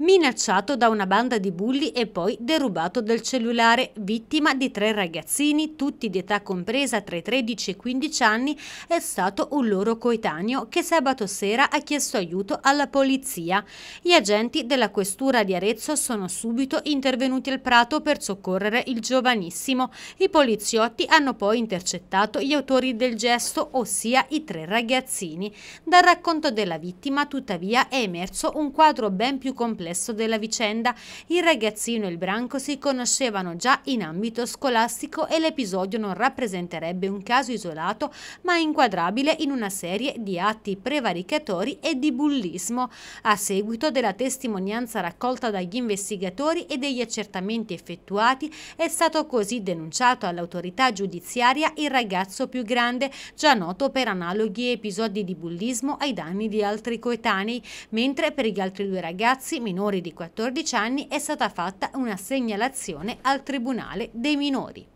minacciato da una banda di bulli e poi derubato del cellulare, vittima di tre ragazzini, tutti di età compresa tra i 13 e i 15 anni, è stato un loro coetaneo che sabato sera ha chiesto aiuto alla polizia. Gli agenti della questura di Arezzo sono subito intervenuti al prato per soccorrere il giovanissimo. I poliziotti hanno poi intercettato gli autori del gesto, ossia i tre ragazzini. Dal racconto della vittima, tuttavia, è emerso un quadro ben più complesso complesso della vicenda. Il ragazzino e il branco si conoscevano già in ambito scolastico e l'episodio non rappresenterebbe un caso isolato, ma inquadrabile in una serie di atti prevaricatori e di bullismo. A seguito della testimonianza raccolta dagli investigatori e degli accertamenti effettuati, è stato così denunciato all'autorità giudiziaria il ragazzo più grande, già noto per analoghi episodi di bullismo ai danni di altri coetanei, mentre per gli altri due ragazzi, minori di 14 anni è stata fatta una segnalazione al Tribunale dei minori.